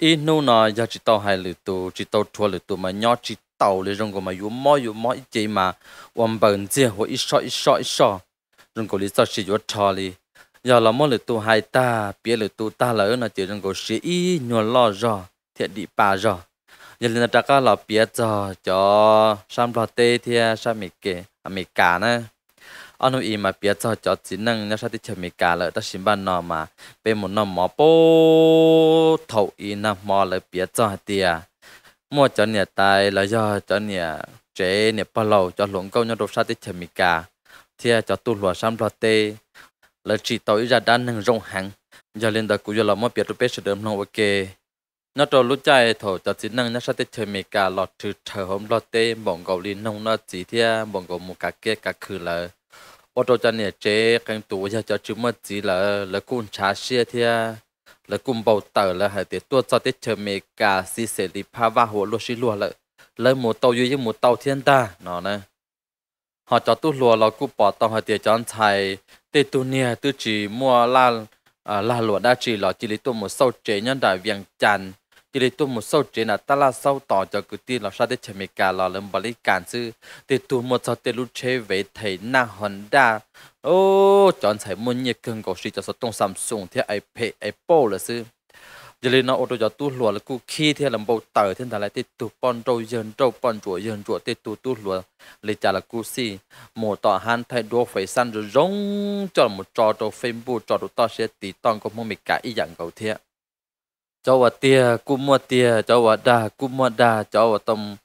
ý nô nó giờ chỉ tàu hai lửa tù chỉ tàu thua lửa mà nhỏ chỉ tàu lửa rong của mà yếu mò yếu mò chỉ mà quan bận gì hoặc ít sọ ít sọ ít sọ rong của lý do chỉ yếu thò li giờ là mò lửa tù hai ta bia lửa tù ta lỡ nó chỉ rong của sĩ ý nhua lo rõ thiệt đi bà giờ lên đặt cả là bia cho cho sam lo tê thì sam mì kê mì cả nữa anh nói mà biết cho cho chỉ năng nó sẽ đi chơi mì cà lợi ta xin ban nọ mà bên một nọ mỏ bố thầu y nọ mỏ lợi biết cho tiề mua cho nhà tài là do cho nhà chế nhà bao lâu cho luồng câu nhau đồ sao đi chơi mì cà thì cho tu lùa sam lùa tê lợi chỉ tối ra đan nâng rong hàng giờ lên đó cũng giờ là mua biết đồ bé sẽ đơm nọ ok nó cho lúc chạy thổ cho chỉ năng nó sẽ tới chơi mì cà lọt trừ thở hôm lọt tê bọn cậu đi nông nó chỉ thia bọn cậu một cả kia cả khử lợi อตจันเนี่ยเจ๊กังตัวยาจะจุมาจีละละกุนชาเชียเทียละกุมเบาเตอร์ละหายเตียตัวจอดเชเมกาซีเสรีพาว่าหัวลวชิลัวละละหมูเตาอยู่ยังหมูเตาเทียนตาเนาะนะหอจอตุลัวเรากูปอดตองหายเตียจอนชัยเตตุเนียตุจีมัวลาลาลัวได้จีหลอจิลิตัวหมูเศร้าเจียนได้เวียงจันท thì để tụi một số trên là ta là sau tỏ cho cứ tin là sao để chém cả là lâm bali cản chứ thì tụi một số tiền lúc chế về thấy na Honda ô chọn sai muốn nhiệt cưng có sĩ cho số tông Samsung thì iPad Apple là chứ giờ lên nó ô tô cho tụi lùa là cứ khi thì làm bầu tờ thiên tài lại thì tụi pon trâu dân trâu pon chuột dân chuột thì tụi tu lùa lấy trả là cứ si một tòa han thay đồ phải săn rồi rong cho một trò trâu facebook trò đồ to sẽ tí toàn có một mình cả ý dạng cầu thiệt cho vợ tia cú mua tia cho vợ đa cú mua đa cho vợ tông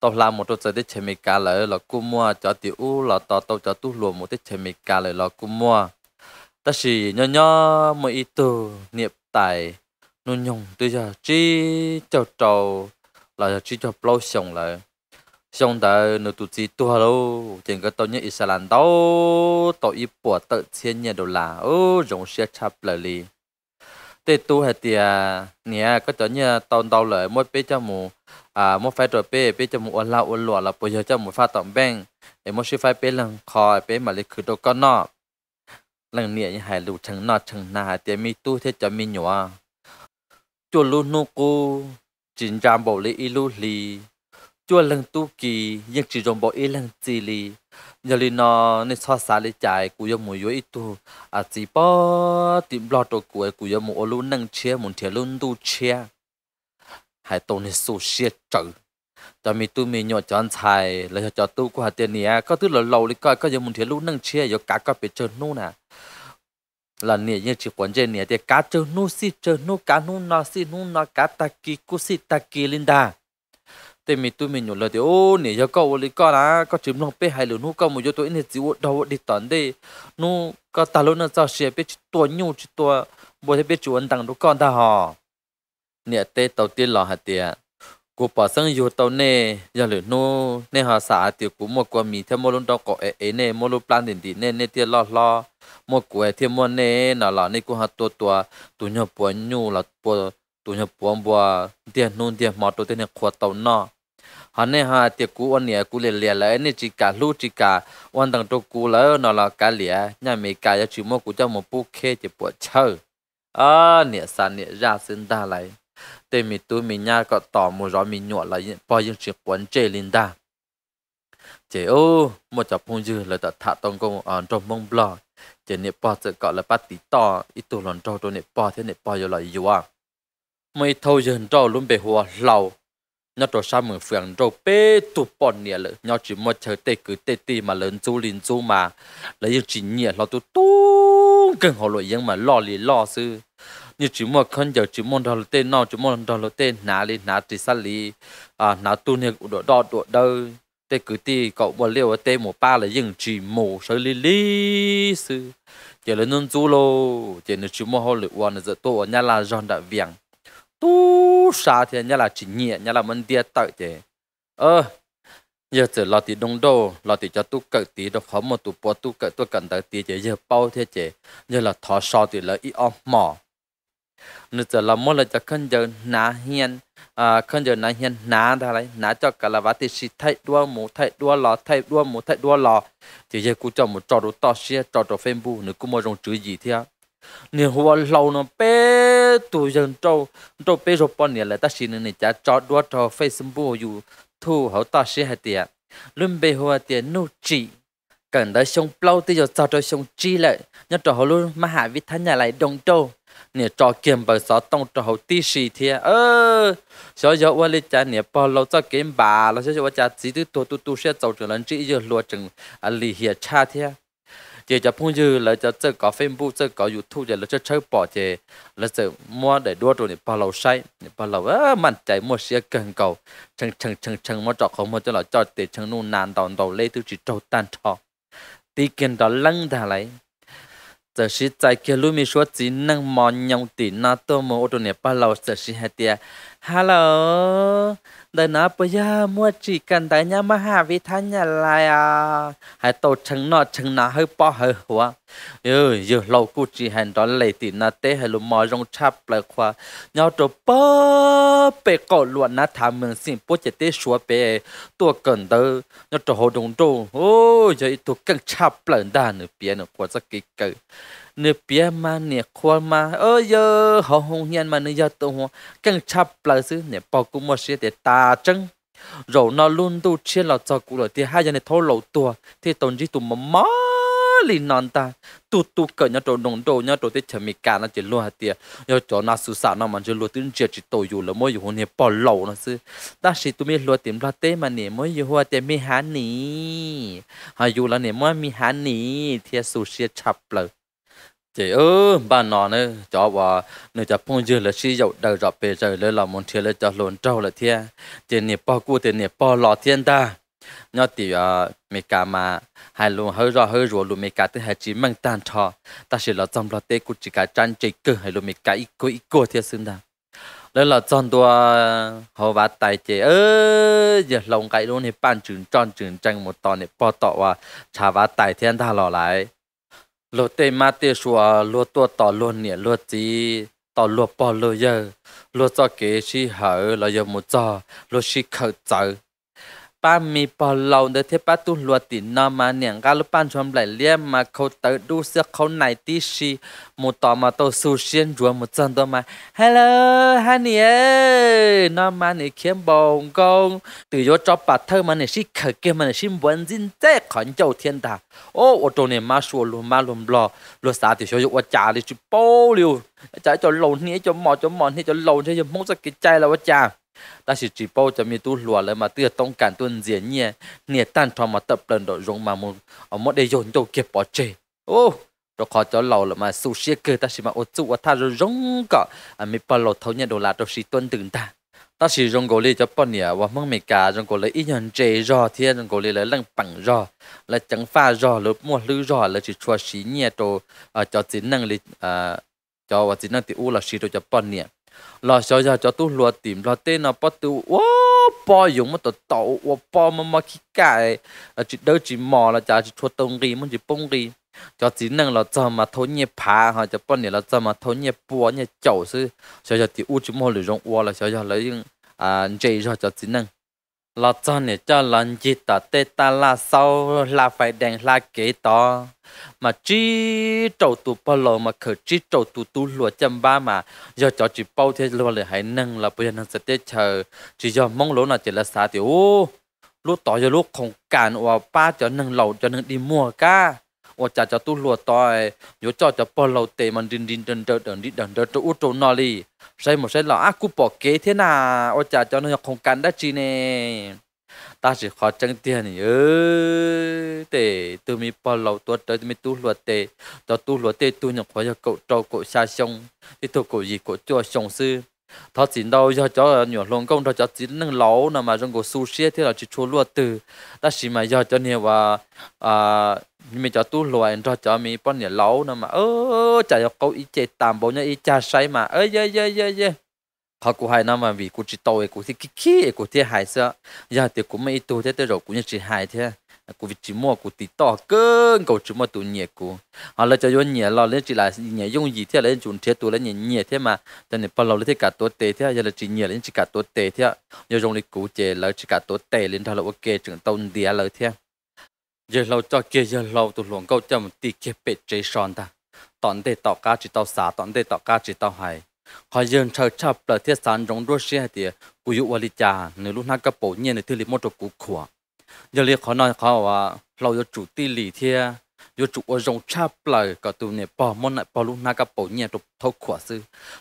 tao làm một chút để chơi mình cả lời là cú mua cho tiểu u là tao tao cho tu lùa một chút chơi mình cả lời là cú mua ta chỉ nhỏ nhỏ một ít tu niệm tài nô nhung tôi giờ chỉ cho trầu là chỉ cho lâu xong lại xong đời nó tụt gì tua đâu tiền cái tao nhớ ít sao đâu tao ít bỏ tự thiên nhà đồ là ô giống xe chập lại tê tu hệ thì à nè có chỗ như tàu tàu lợi mỗi bé cho mù à mỗi phải rồi bé bé cho mù ôn lao ôn lụa là bây giờ cho mù pha tổng bang để mỗi sư phải bé lần khỏi bé mà lấy khử đồ con nọ lần nè như hải lụ chẳng nọ chẳng nà hải tiền mi tu thế cho mi nhỏ chùa lu nu cô chính trăm bộ lý ilu li chùa lần tu kỳ nhưng chỉ dùng bộ ý lần li giờ nó nên so sánh lấy chạy cú yêu mùi yêu ít tu à chỉ bỏ tìm lo đồ cú e, ấy cú yêu mùi luôn nâng chia muốn thiệt luôn đu chia hai tổ nên số chia trừ cho mi tu mi nhỏ chọn xài lấy cho tu của hạt tiền nè có thứ là lâu đi coi có giờ muốn thiệt luôn nâng chia giờ cá có bị chơi nu nè là nè như chỉ quan trên nè thì cá chơi nu si chơi nu cá nu nó si nu nó cá ta kí cú si ta kí linh linda tê mình tu mình nhổ là thì ô nè giờ câu lấy con á có chìm lòng bé hai lửa nu câu một giờ tôi nên chịu đầu đi tận đây, nu có ta luôn là sao xe bé tua nhu chỉ tua bố thấy bé chủ anh đằng đó con ta hò nè tê tàu tiên lò hạt tiệt cô bỏ sang dù tàu nè giờ lửa nu nè họ xả tiệt cũng một quả mì theo mô luôn đâu có ế ế nè mô luôn plan đến đi nè nè tiệt lò, lo một quả thêm mô nè nó lò nè cô hạt tua tua tụi nhau bố nhu là bố tụi nhau bố bố tiền nôn tiền mọt tụi tên này khoa tàu nọ hane ha tiệc cú anh nhẹ cú liền liền lại nên chỉ cả lú chỉ cả anh đang trâu cú lỡ nó là cả lìa nhà mày cả giờ chỉ mua cú cho một bút khe chỉ bộ chơi à nhẹ sản nhẹ ra sinh ta lại tê mi tu mi nha có tỏ một rõ mi nhọ lại bao nhiêu chuyện quấn chế linh đa, chế ô một chập phun dư là tật thả tông công ở trong mông bờ chế nhẹ bao giờ gọi là bắt tí to ít tuổi lần trâu trâu nhẹ bao thế nhẹ bao giờ là yêu à mày thâu dần trâu luôn bề hòa lầu nhớ đồ sao mừng phượng đồ bê tu bọn nè, lợ nhớ chỉ một chơi tê cứ tê tê mà lớn chú linh chú mà lấy những chỉ nhẹ lo tụ tu cần họ lội nhưng mà lo lì lo sư như chỉ một con giờ chỉ một đầu tê nó chỉ một đầu tê nà lì nà thì sa lì à nà tu nè đồ đo đồ đâu tê cứ tê cậu bỏ liều tê một ba là những chỉ một sợi lì lì sư chỉ là chú lô giờ là chỉ một họ lội quan là giờ tôi ở nhà là giòn đã viếng tu sa thì nhà là chỉ nhẹ nhà là mình địa tại thế ờ giờ giờ lo thì đông đô lo thì cho tu cỡ tí đâu khó mà tu bỏ tu cỡ tu cần tới tí chế giờ bao thế chế giờ là thọ so thì là ít om mỏ nữa giờ là mỗi là cho khăn giờ ná hiền à khăn giờ ná hiền ná ra đấy ná cho cả là vát thì xịt thay đua mũ thay đua lò thay đua mũ thay đua lò thì giờ cũng cho một trò đồ to xe trò đồ phim bu nữa cũng mua rồng chữ gì thế à nhiều hoa lâu nó bé tụ dân trâu trâu bây giờ bò này là ta xin này cha cho đua cho Facebook dù thu hậu ta sẽ hạt tiền luôn bây hoa tiền nô chỉ cần tới sông plau tới giờ cho cho sông chi lại nhất cho họ luôn mà hạ vi thanh nhà lại đồng trâu nè cho kiếm bởi sao tông cho họ tí xì thia ơ sao giờ qua lấy cha nè bao lâu cho kiếm bà là sao giờ qua cha chỉ tư tu tu tu sẽ cho trở lên chỉ giờ lúa chừng à lì hiệp cha thia จจะพูดยืแล้วจะเจอกาแฟบุเจอกาอยูทู่งเจแล้วจะใช้ปอเจแล้วจะมั่วได้ด้วยตัวนี้พอเราใช้ปลาเราเออมั่นใจมั่วเสียเก่งเก่าชังชังชังชังมั่วจอกของมัวจะหล่อจอดติดชังนู่นนานตอนเราเล่ตัวจิตจ้าตันทอ ตีเกินตอนลังทะไรจะสิใจเกลุ่มีชัวจีนังมองยองตีน่าตัวมัวตัวนี้พอเราจะสิเฮเตียฮัลโหล đời nó bây giờ mua chỉ cần tới nhà mà hà vi thanh nhà lại à hãy tổ chứng nọ chứng nọ hơi bỏ hơi hóa ừ ừ lâu cũ chỉ hẹn đó lấy thì nó tế hay lúc mò rong chắp lại khoa nhau tổ bơ bê cổ luận nó thả mừng xin bố chỉ tế xua bê tổ cần tớ nhau tổ hồ đông trông ô giờ tổ cần chắp lại đàn nửa bia nửa quá giấc kỳ cự เนื้อเปียมาเนี่ยควรมาเออเยอะหอหงเฮียนมาเนื้อยาตัวหัวกังชับปลาซื้อเนี่ยปอกุมอเสียแต่ตาจังเรานอลุ่นตู้เชี่ยเราจอกูเลยที่ห้ายันในท้อเรลาตัวที่ตนจีตุ่มมอลีนอนตาตุตุเกิดยาตโดนงโดยาโดวที่เฉมีการนั่นจะล้วดเตียยาจอนาสุสานนมันจะล้วตื่นเจียจิตโตอยู่แล้วมอยู่หัวเนี่ยปอเหลานะซื้อตาสิตุม่ล้วนเต็มราเต้มันเนี่ยมอยู่หัวเต็มมีหันนีหาอยู่แล้วเนี่ยมมีหันีเทียสุเชียฉับเลย chị ơi bà nó nữa cho bà nữa cho phong dư là sử dụng đầu rập bề trời lên làm muốn thiệt là cho luôn trâu là thiệt tiền nè bao cu tiền nè bao lọ thiên ta nhớ thì à mẹ cả mà hai luôn hơi rõ hơi rõ luôn mẹ cả thứ hai chỉ mang tan trò ta sẽ là trong lo tê của chỉ cả tranh chỉ cơ hai luôn mẹ cả ít cô ít cô thiệt xứng đáng lên là chọn đồ họ bà tài chế ơi giờ lòng cái luôn thì ban trường tròn trường tranh một tòn để bao tọ và trà bà tài thiên ta lò lại lô tê ma tê xua lô tua tỏ lô nè lô tí tỏ lô bò lo yơ lô cho kế chi hở lo yơ một cho lô chi khởi chở ป้ามีปอเราเดเทป้าตุลวตินอมาเนี่ยกาลุปันชมไหลเลียมมาเขาเตอดูเสื้อเขาไหนที่ชีมุต่อมาตัวูเชียนรวมุจันตัวมาฮัลโหลฮันนี่เอนอมาเนี่ยเขี้นบงกงตื่นยศจอปัดเธอมาเนี่ยชิเขเกมันเนี่ยชิบวนจินเจ้ขันเจ้าเทียนตาโอ้โอตัวเนี่ยมาชัวลุมาลุมบลอลุสาติชยุว่าจ่าเลยจุโป้เร็วจ่าจะหลงนี่จะหมอจะหมอนี่จะหลงจะยจะมุ่งสกิดใจแล้วว่าจ่า但是只包จะมีตู้หลวเลยมาเตื้อต้องการตัวเงียเนี่ยเนี่ยตั้งทอมาเตับเปลนโดอรงมามุเอามดได้โยนโตเก็บปอเจ โอ้เราขอจะเหล่าลยมาสูเชียเกิดตาชิมาอุจุว่าถ้าเราร้องก็อันไม่ปลอดเท่าเนี่โดนลาตัวสีต้นตึงตาตาชิรงโเลยจะปนเนี่ยว่ามึงไม่กาจงโเลยอีหยันเจรอเทียจงโกลีเลยเรื่องปังรอและจังฟ้ารอหรือมั่วลือรอแล้วจะชัวร์สีเนี่ยโตเอ่จะจินนั่งเลยอ่อจะว่าจินนั่งติอู้ละสีโตจะปนเนี่ย là sợ giờ cho tôi lùa tìm là tên là bắt tôi wow bao dùng mà tôi tàu wow bao mà mà khi cái à chỉ đâu chỉ mò là chả chỉ thua tông gì muốn chỉ bông gì cho chỉ năng là cho mà thấu nhẹ phá ha cho bọn này là cho mà thấu nhẹ bùa nhẹ chậu sư sợ giờ thì u chỉ mò lười rong wow là sợ giờ lấy à chơi cho cho chỉ năng ลราจ้อนเนี่ยจอลันจิตต่อเตตาลาเศร้าลาไฟแดงลาเกตอมาจีโจตุปโลมาเขจีโจตุตุหลัวจำบ้ามาย่อจอจีเป้าเทลัวเลยหายนั่งลราไปยงนังสเตเชอร์จียอมองหลน่ะเจรสาเตียอลูกต่อยลูกของการว่าป้าจะนั่งเหล่าจะนั่งดีมัวก้า我家家都落袋，有家家包老袋嘛，din din din din din din din din 乌州那里，谁么谁老啊，古宝给天呐，我家家那空干得起呢。ta chỉ khó chân tiền ư tệ từ mi bao lâu tuột tới mi tu luật tệ đó tu luật tệ tu nhập khóa cho cậu trâu cậu xa sông thì cậu gì cậu chua sông sư thọ chín đâu cho cho nhỏ lông công cho cho chín nâng lâu nè mà trong cổ su xia thì là chỉ chua luo từ ta chỉ mà do cho nhiều và à mình cho tu lúa cho cho mình bọn nhỏ lâu nè mà ơ chả cho câu ý chế tạm bao nhiêu ý cha say mà ơ dê dê dê dê họ cũng hay nằm mà vì cũng chỉ tôi cũng thì kí kí cũng thì hại sợ giờ thì cũng mấy tu thế tới rồi cũng như chỉ hại thế กูวิจิมัวกูติดต่อเกินกูจิมัวตัวเนี่ยกูอ๋อเราจะย้อนเนี่ยเราเล่นจีหลายเนี่ยยุ่งยีเท่าไรจุนเท่าตัวแล้วเนี่ยเนี่ยเท่ามาแต่เนี่ยพอเราเล่นจีกัดตัวเตะเท่าจะเล่นจีเนี่ยเล่นจีกัดตัวเตะเท่าอย่าจงเลยกูเจเราจีกัดตัวเตะเล่นเท่าเราโอเคจึงต้นเดียเลยเท่า giờ lâu cho kia giờ lâu tụi luồng câu chậm tì kia bể chế son ta tòn để tàu cá chỉ tàu xả tòn để tàu cá chỉ tàu hải họ dần chờ chập là thiết sản rong đua xe thì cú dụ vali cha nửa lúc nãy cái bộ nhiên nửa thứ li một chỗ cú khua ยเรียกเขานอยเขาว่า เราจะจุตีเทียยจุอวงชาปลก็ตัวเนี่ยปอมันปอลุนากปเนี่ยตทขวาซื้อ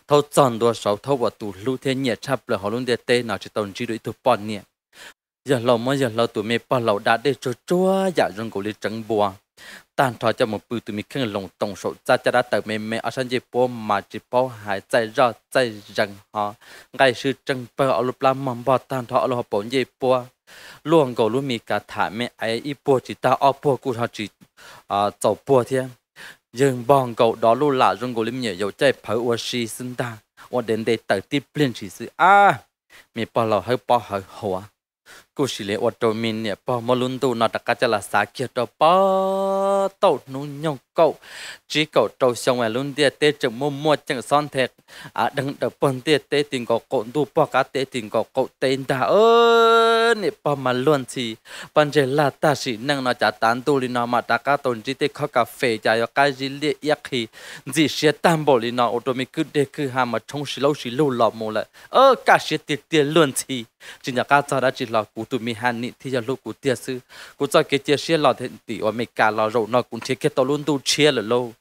ทจอนตัวสาทว่าตัวลุเทเนี่ยชาปลาลุเดเตนาจะตอนจีด้ยตัวปอนเนี่ยอย่าเราไม่อย่าเราตัวเม่ปาเราดาได้จ้ัวอย่ารงกุลิจังบัวตานทอจะมือปืนตัวมีเครื่องลงตรงโสจะจะได้เต่เม่เม่อชันเจปัวมาจีปัวหายใจรอใจยังหอไงชื่อจังเปอเอาลุปลามมบอตานทออลุปปอนเจปัว luôn cầu luôn mi cả thả mẹ ấy ít bộ chỉ ta ở bộ cụ họ chỉ à tàu bộ thế nhưng bọn cầu đó luôn là rung gọi lim nhẹ dầu chạy phải ua xì sinh ta ua đến đây tự tiếp liên chỉ sự à mi bỏ lâu hơi bỏ hơi hoa cô chỉ lấy ua trâu mình nhẹ bỏ mà luôn tu nó đặt cái là xá kia đó bỏ tàu nung nhông cậu chỉ cậu trâu xong là luôn địa tê chừng mua mua chừng son thiệt à đừng đập bần địa tê tình có cậu đu bỏ cả tê tình có cậu tên đã ơi nè bỏ mà luôn thì bằng chế là ta chỉ năng nó chả tan tu li nó mà ta cả tồn chỉ tê khóc cà phê chả có cái gì liệt yak khi gì sẽ tam bộ li nó ô tô mi cứ để cứ hà mà trong xí lâu xí lâu lọ mồ lại ơ cả sẽ tiệt tiệt luôn thì chỉ nhà cá cho đã chỉ là cụ tụi mi hàn nị thì giờ lúc cụ tiệt sư cụ cho cái tiệt sẽ là thiện tỷ ở mi cả là rồi nó cũng chỉ cái tao luôn tu chia là lâu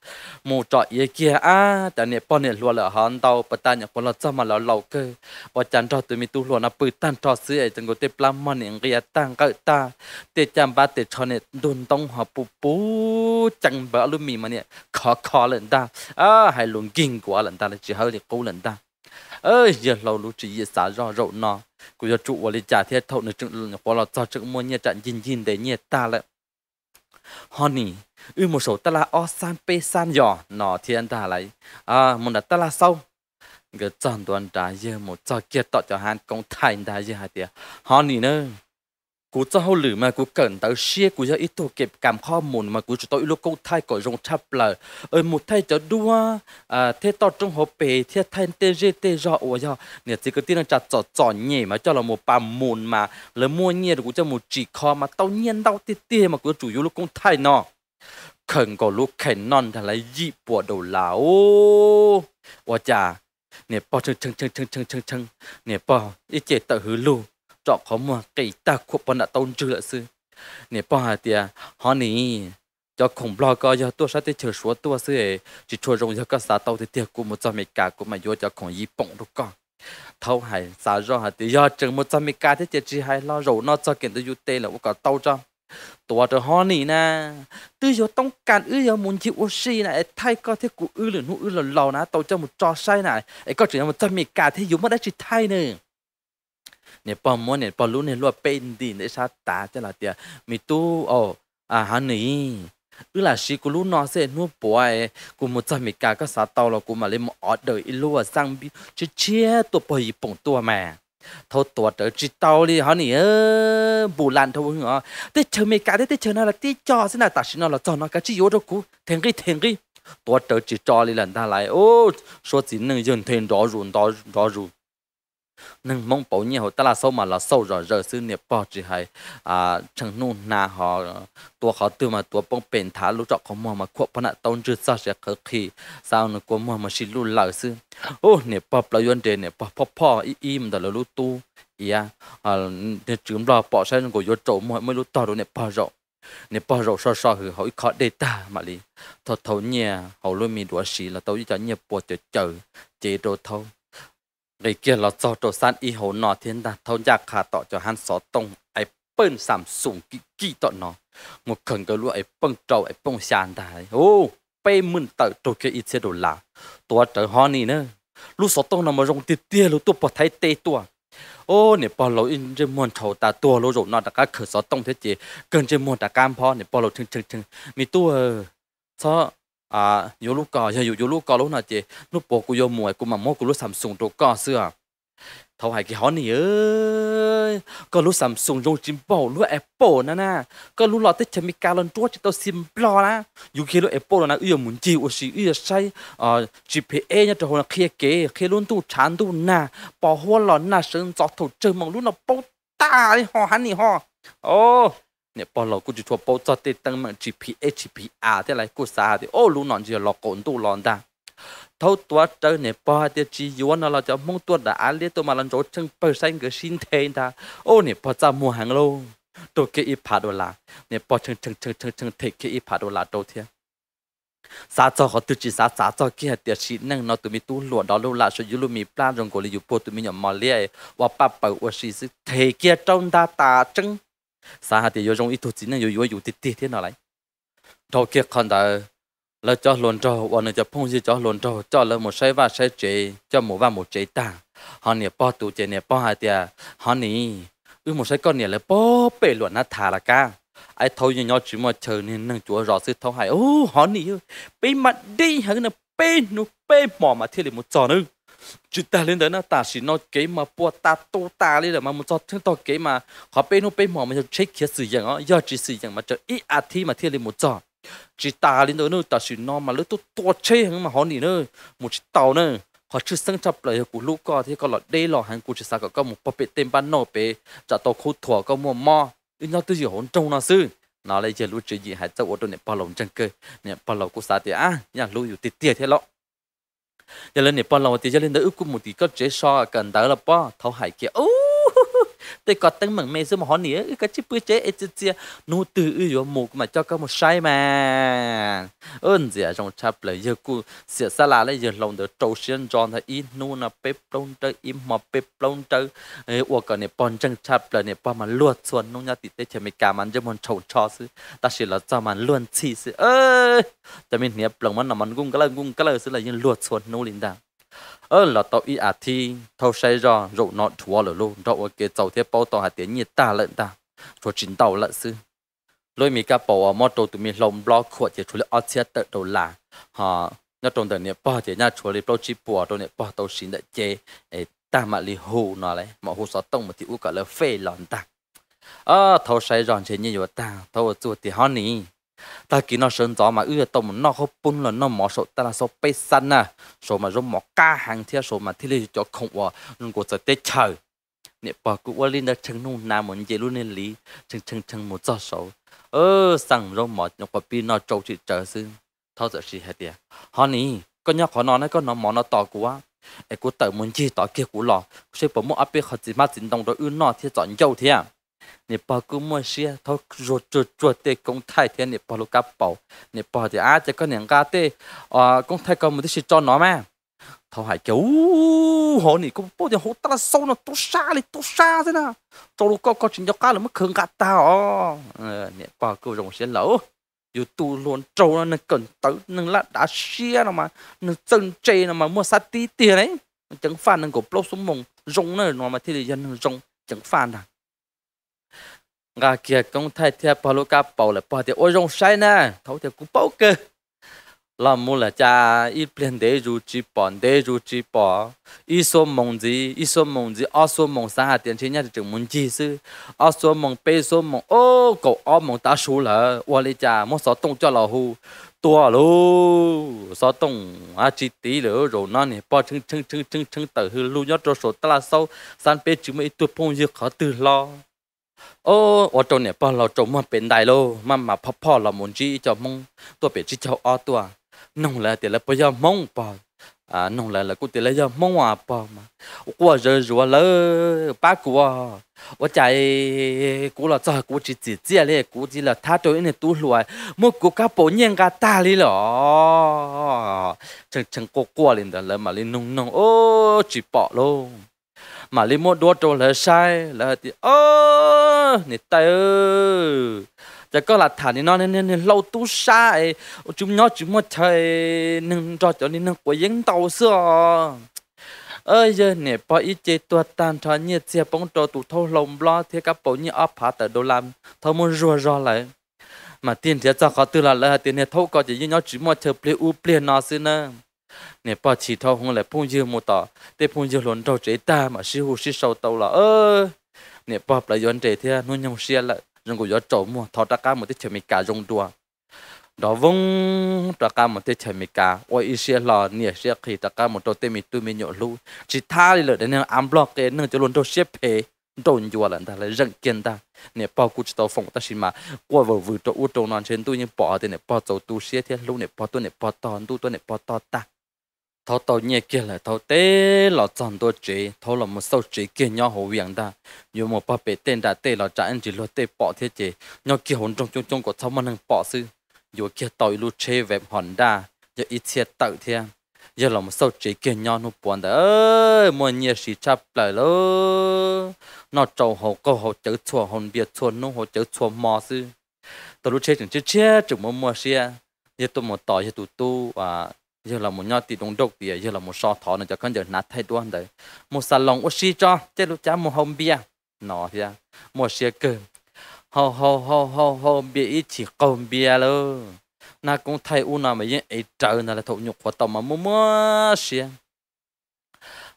mù trọ ye kia à ta nè bọn nè lúa là hắn tàu bắt ta nhạc bọn là cho mà là lâu cơ và chẳng cho tụi mình tu lúa nó bự tan cho sữa ấy chẳng có tép làm mà nè kia tăng cái ta tê chạm ba tê cho nè đun tông họ bù bù chẳng bỡ luôn mì mà nè khó khó lần ta à hay luôn kinh quá lần ta là chì hơi để cố lần ta ơi giờ lâu lúc chỉ xả rõ rộng nó cũng giờ trụ vào lịch trả thiết thậu nữa chừng là qua là cho chừng mua nhẹ trận nhìn nhìn để nhẹ ta lại honey ư một số ta là o san pe san nhỏ nọ thiên ta lại à một đặt ta là sau cái chọn toàn đá dơ một trò kia tọt cho hắn công thành đá dơ hai tia honey nữa กูจะเขาหรือมากูเกินเต่าเชี่ยกูจะอีตัวเก็บกำข้อมูลมากูจะต้องอีลูกกูไทยก่อนรงทับเลยเออมุดไทยจะดูว่าอ่าเทตอจงหัวเปเทไทยเตเจเตจอโอ้ยเนี่ยจิกตีนจะจอดจอดเงี่ยมาจะเราหมดปามมูลมาแล้วมั่วเงี่ยกูจะหมดจีคอมาเต้าเงี่ยเต้าเตี้ยมากูจู่อยู่ลูกกูไทยเนาะเขินก็ลูกเข็นนอนทะเลยี่ปวดดูเหลาว่าจ้าเนี่ยปอเชิงเชิงเชิงเชิงเชิงเชิงเนี่ยปออีเจตะหือลูจาะเขามัวก่ตาขวบปนตอนเจือซื้อเนี่ยป้าเตียฮอนี่จของบลอก็ยาตัวชาติเฉยชัวตัวซื้อจิชัวรงยาก็สาเตาเตียกูมุจเมกากูมาโยจาะของญี่ปุ่นทุกก้อนเท่าไหร่สาจอหาเตียจึงมุจเมกาที่เจจีไฮลอเรานอจะเกินตัวยูเตแล้วก็เตาจ้าตัวเธอฮอนี่นะตัวโยต้องการอื้อยมุนจิโอชีนะไอ้ไทยก็เที่กูอื้อหรือนูอื้อหล่อานะเต้าเจ้ามุจอใช่นไอ้ก็จึงมุจเมกาที่อยู่ไม่ได้จิไทยหนึ่งเนี่ยปอมมัวเนี่ยปอรู้เนี่ยรัวเป็นดินได้ชาตาจะละเตียมีตู้โออ่าฮันนี่อือล่ะชีกูรู้นอเสนัวป่วยกูมุจะมีกาก็สาเตาเรากูมาเลยมออเดอร์อีลัวสั่งบิชิเชียตัวปอยป่งตัวแม่ทอตัวเดอจิตอลีฮะนี่เออบูลันทวงเหรอแต่เชเมกาได้แต่เชนาละที่จอสินะตัดสินะละจอนกะจิโยดกูเทงกี้เทงกี้ตัวเดอจิตอลีหลันทาไหลโอ้ชัวจินหนึ่งยืนเทนดอรุนดอดอรุน nên mong bảo nhiều ta là sâu mà là sâu rồi rồi sư nghiệp bỏ chỉ hay à chẳng nu na họ tua họ từ mà tua bông bền thả lúc đó có mua mà quạ bận tông chưa sao sẽ khởi khi sao nó có mua mà xin lu lỡ sư ô nghiệp bỏ là yên đề nghiệp bỏ bỏ bỏ im đó là lu tu iya à, à nên chúng lo bỏ sang của yo trộm mua mới lu to rồi nghiệp bỏ rồi nè bao rồi sao sao hử hỏi khó đề ta mà li thật thấu nhẹ hầu luôn mi đuổi xì là tao với cho nhà bỏ chờ chờ chế đồ thâu เลเกี่ยวเราจอตัวสันอีโหนอเทียนดาเท่ายากขาต่อจะหันสอตรงไอ้เปิ้นสามสูงกี่กี่ต่อนองกเขังก็รู้ไอ้เปิ้นเจ้าไอ้เปิ้นชานได้โอ้เป้มึนเต่าตัวเกี่ยวอีเสียดลาตัวเจาฮอนี่เนอะรู้สอตรงนำมาลงติดเตี้ยลรู้ตัวปอไทยเตตัวโอ้เนี่ยปอเราอินจะมวนเท่าตาตัวเราหบนอตะก็เข่อสอตรงเทจีเกินจะมวนแต่กามพอเนี่ยปอเราถึงถึงถึงมีตัวเออซออาโยลูกกออยู่โยลูกกอลูกน่ะเจ นุปโปกุโยมวยกุมาโมกุลุซัมซุงโตกอเสื้อทาไหกิฮอนนี่เอ้ยก็ลุซัมซุงโจจิมโปลุแอปโปนะนะก็ลุหลอดที่จมิการลนตัวจิตัวซิมปลอนะ อยู่เคลุแอปโปนะเอื้อมุนจีโอุีเอื้อใช้อ่า GPA เนี่ยจะหัวเคลียเกเคลุนตู้ชานตู้นาปอหัวหลอนนะเชิงจอดถูกเจอมองลุนะโปตายฮอฮันนี่ฮอโอ้เนี่ยปอลกูจะทัวโปจอดติดตั้งมัน GPS GPR ที่ไรกูสาดิโอ้รู้นอนจะหลอกกนตู้ร้อนได้เท่าตัวเจอเนี่ยปอเดียจียวนเราจะมุ่งตัวด่าเลี้ยตัวมาลันโจชึงเปอร์เซ็นต์ก็ชินเทนตาโอ้เนี่ยปอจะมัวหังโลตัวเกี่ผาดอลาเนี่ยปอชึงชึงชึงชึงชึงเทคเกี่ผาดอลาโตเทียสาจอเขาตุจีสาสาจอเกี่ยเตียชินั่งนอตุมีตู้หลวดดอลูลาชยุลูมีปลาจงกลิยุปตุมีหยอมมอเลียว่าป้าเป่าอวชีซึเทเกี่ยจงตาตาจัง sa hạt thì yêu trong ít thu chín này yêu yêu yêu tít tít thế nào lại đầu kia con đã là cho lồn trâu và nó cho phong gì cho lồn trâu cho là một sai và sai chế cho một và một chế ta họ nè bỏ tụ chế nè bỏ hạt thì họ nè ư một sai con nè là bỏ bể luận nát thả là ca ai thâu như nhau chỉ mà chờ nên nâng chúa rõ sự thâu hại ô họ nè bê mặt đi hắn là bê nụ bê mỏ mà thiên là một trò nữa chúng ta lên đó nó ta chỉ nói cái mà bùa ta tu ta lên đó mà một cho thương to cái mà họ bên nó bên mỏ mà cho check kia sử dụng đó do chỉ sử dụng mà cho ít à thi mà thi lên một trò chỉ ta lên đó nữa ta chỉ nói mà lúc tu to chơi hàng mà họ nỉ nữa một chỉ tàu nữa họ chưa sang chập lại của lúc co thì có lọt đây lọ hàng của chỉ sao có một bắp bê tem ban nổ bê trả tàu khu thua có mua mò nó tự hiểu hồn trong nó sư nó lấy giờ lúc chơi gì hãy cho ô tô này bao lòng chân cơ này bao lòng của sao thì à nhà lúc อยู่ tiệt tiệt thế lọ giờ lên này bao lâu thì giờ lên đã ướp cũng một tí có chế so cần tới là bao thấu hải kia ô tôi có tăng mừng mê xưa mà họ nĩa cái chip bữa chế ít chia nụ từ ư yo một mà cho các một sai mà ơn gì à trong chập lại giờ cô sẽ xa là lấy giờ lòng được trâu xuyên tròn thì in nô là bếp lông trâu im mà bếp lông trâu, ấy uo cái này bọn chân chập lại này bọn mà luộc xuân nông nhà tít tết thì mình cảm ơn cho mình trâu cho sư ta chỉ là cho mình luôn chi sư ơi cho mình nĩa lòng mà nằm mình gung cái là cũng cái là sư là những luộc xuân nô linh đàng ơ ờ, là tàu y à thi thâu say ra rộ nọ thua lỡ lô rộ cái tàu thế bao tàu hạt tiếng nhiệt ta lận ta rồi chính tàu lận sư lôi mi cá bầu ở à, mót tàu tụi mình lồng block khuất chỉ chú ở xe tờ đầu là họ nhớ trong đời này bao chỉ nhớ chú lệ bao chi bùa trong này bao tàu xin đã chê ta mà li hồ nó lấy mà hồ sót tông mà thì u cả lỡ phê lòn ta ờ thâu say ra chỉ như vậy ta thâu ở chỗ thì họ nỉ ta kỹ nó sơn gió mà ư tông nó không bún là nó mỏ số ta là số bê săn à số mà rong mỏ ca hàng thiết số mà thi lên cho không hòa nên của sợ tết chờ nè bà cụ qua lên đã chăng nung nam muốn dễ luôn nên lý chăng chăng chăng một gió số ơ sang rong mỏ nó có pin nó trâu chỉ chờ xứ thao giờ chỉ hết đi họ nì có nhóc họ nó nói có nó mỏ nó to quá ai cũng tự muốn gì tỏ kia cũng lo sẽ bỏ mua áp bê họ chỉ mà chỉ đồng đối ư nó thiết chọn dâu thế 你包古莫些，他若做做的公太天，你包路个包，你包的啊，这个人家的啊，公太个么的是做哪嘛？他还叫呜，好你公包的好大了，手呢都沙哩，都沙的呢，走路高高只要干了么坑个大哦，呃，你包古容些老。dù ờ, ờ. ờ, tu luôn trâu nó nó cần tới nó là đã xia nó mà nó chân chê nó mà mua sát tí tiền đấy chẳng phản nó cổ plô xuống mông rong nó nó mà thì dân nó rong chẳng phản rằng à ngà kia công thay theo bảo lô cá bảo là bảo thì ôi rong sai nè thấu thì cũng bảo cơ là mu là cha ít plan để ru chỉ bỏ để ru chỉ bỏ ít số mong gì ít số mong gì ở số mong sáng hạt tiền trên nhà thì chừng muốn gì sư ở số mong bê số mong ô cậu ở mong ta số là ôi lấy cha muốn sáu tông cho lão hù tua lô sáu tông à chỉ tí lỡ rồi nó này bỏ chừng chừng chừng chừng chừng tự hư lu nhót rồi số ta là sau san bê chữ mấy tuổi phong dược khó từ lo ô ở trong này bao lâu trong bên đại lô mà mà phò phò là muốn chi cho mong tôi biết chi cho ở tôi nông là tiền là bây giờ mong bao à nông là là cũng tiền là giờ mong à, mà qua giờ rồi lỡ ba của tôi chạy cũng là cho cũng chỉ chỉ chỉ là cũng chỉ là thà cho nên tu lùi mỗi cũng cả bộ nhân ta đi lọ chẳng chẳng có qua lên đó mà lên nông nông ô chỉ bỏ luôn mà li mua đua trâu là sai là thì ơ nè tay ơ giờ có là thả nó nên nên lâu tú sai chúng nó chúng mua chơi nên cho cho nên của dân tàu xưa ơi giờ nè bỏ ý chế tua tàn cho nhiệt xe bóng trò tụ thâu lồng lo thế các bộ như áp hạ tại đô làm thâu môn rùa rò lại mà tiền thì cho khó tư là là tiền này thâu có chỉ như nó chúng mua chơi plei u plei nó xin nữa nè ba chỉ thao hùng lại phun dư một tỏ để phun dư luận đầu chế ta mà sư hữu sư sâu tàu là ơ nè ba lại yon chế thế à? nuôi nhung xe lại dùng của gió trổ mua thọ ta cá một tiết chè mì cá dùng đùa đó vung ta cá một tiết chè mì cá ôi ý xe lò nè xe khi ta cá một đầu tê mì tu mì nhộ lũ chỉ tha đi lợi đến nè am block cái nè cho luận đầu xếp phê đồn chùa lần ta lại răng kiên ta nè bao cú tàu phong ta xin mà qua vào vừa chỗ u trâu non trên tôi nhưng bỏ thì nè bỏ tàu tu xe thế lúc nè bỏ tôi nè bỏ to tu tôi nè bỏ to ta thâu tàu nhẹ kia là thâu tế là chọn đồ chế thâu là một số chế kia nhau hồ viện đa, nhiều một bà bể tên đã tế là trả anh chỉ lo tế bỏ thế chế nhau kia hồn trong trong trong của thâu mà năng bỏ sư nhiều kia tàu lu chế về hòn đa giờ ít xe tạo thế giờ là một số chế kia nhau nó buồn đa, ơi mọi nhẹ sĩ chắp lại lơ nó trâu hồ câu hồ chữ chùa hồn biệt chùa nó hồ chữ chùa mò sư tàu lu chế chẳng chế chế chẳng mò mò xe giờ tôi một tỏi giờ tụ tu à giờ là một nhau thì đông đúc thì giờ là một so thọ này cho con giờ nát thay đoan đấy một sà lòng ô xi cho chế lúc cha một hôm bia nọ thì à, một xe cơ ho ho ho ho ho bia ít chỉ còn bia lơ na cũng thay u nào mà yên ấy trời này là thụ nhục của tao mà mua mua xe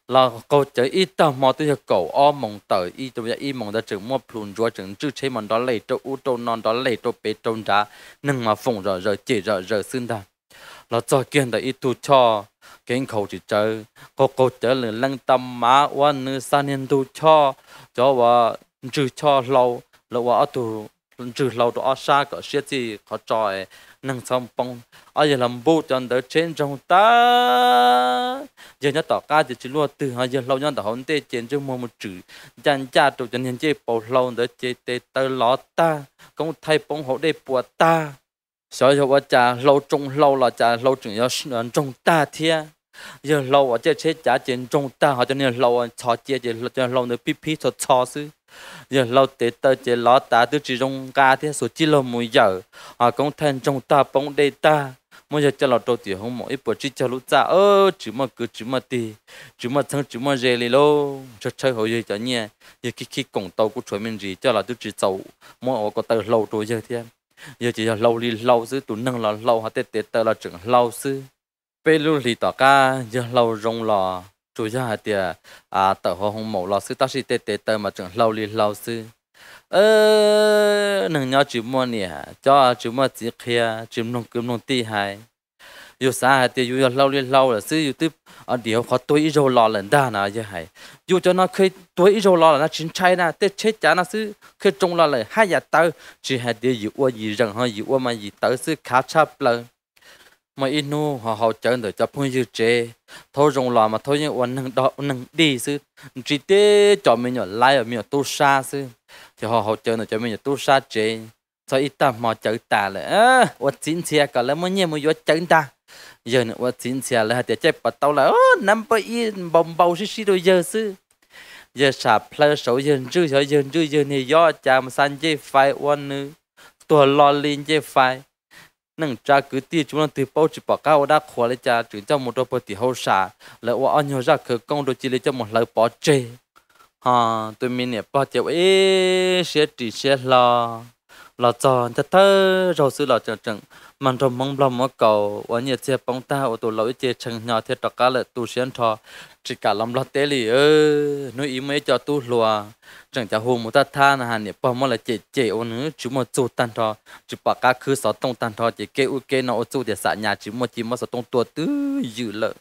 là cô chở ít tàu mà tôi cầu o mong tờ ít tôi ít mong đã chừng mua plun rồi chừng chữ chế mong đó lấy cho u trâu non đó lấy cho bê trâu đá nhưng mà phồng rồi rồi chỉ rồi rồi xương đàn nó cho kiến đại ít tu cho kiến khẩu chỉ chơi có cô trở lửa lăng tâm má quan nữ san nhân tu cho cho và trừ cho lâu lâu và tu trừ lâu đó xa có xe gì có tròi năng xong bông ở giờ làm bố chân đỡ trên trong ta giờ nhớ tỏ ca chỉ chỉ luôn từ hai giờ lâu nhớ tỏ hôn tê trên trong mồm một chữ chăn cha tụ chân nhân chế bầu lâu đỡ chế tê tơ ló ta cũng thay bông hậu đê bùa ta 小小我家老中老了家老中要嗯中大天，要老我这些家见中大，好像你老我炒姐姐，叫老你皮皮炒炒是，要老得到这老大都只中家天，所以老没有啊，讲天中大崩地大。mỗi giờ cho lọt đầu thì không mỗi bữa chỉ cho lúc ra chỉ mà cứ chỉ mà đi chỉ mà thằng chỉ mà rề lì lô cho chơi hồi giờ cho nhẹ giờ khi khi cổng tàu của chuẩn mình gì cho là tôi chỉ tàu mỗi ở có tàu lâu rồi thì giờ chỉ là lâu đi lâu sư tụ nâng là lâu hả tết tết tờ là chừng lâu sư bây lúc lì tỏ cả giờ lâu rong lò chủ gia hả tiệt à tờ hoa hồng mẫu lò sư ta chỉ tết tết tờ mà chừng lâu đi lâu sư ơ nâng nhau chữ mua nè cho chữ mua chỉ kia chữ nông cơm nông ti hai là là lâu lâu điều khó lần đa cho nó nó chính chết khi hai giờ tới tới chỉ gì gì qua qua rằng hay khá xa mà ít nu họ họ chơi được cho phun dư chế thôi rồng lò mà thôi những uốn nâng đó nâng đi sư chỉ tế cho mình nhỏ lại ở mình tu sa sư thì họ họ chơi được cho mình nhỏ tu sa chế cho ít ta mò chữ ta là ủa chín xe còn là mới nhiều mới vô chữ ta giờ nữa ủa chín xe là tiệt chết bắt tao là năm bảy yên bồng bầu xí xí đôi giờ xứ giờ xả plơ sổ giờ chứ giờ giờ chứ giờ này do cha mà san chế phai oan nữ tua lo lên chế phai nâng cha cứ ti chúng nó từ bao chỉ bỏ cao đã khóa lấy cha chúng cho một đôi bờ tỷ hậu xả là ủa anh nhớ ra cứ công đôi chỉ lấy cho một lời bỏ chê ha tôi mình nè bỏ chê ấy sẽ chỉ sẽ lo เราจอนจะเธอเราซื้อเราจะจังมันรมงบลอมเก่าวันนี้เจ็บปองตาอตัวเราเจ็บชังยาเทตกาเลตูเชียนทอจิกาลำลาเตลีเออนุ่ยไม่จอตูหลัวจังจะหูมุตาท่านะฮะเนี่ยปอมละเจเจโอนึจุมจูตันทอจุปากกาคือสอตรงตันทอเจเกอุเกนอจูเดียสัญญาจุมจิมสอตรงตัวตื้อยืดเลย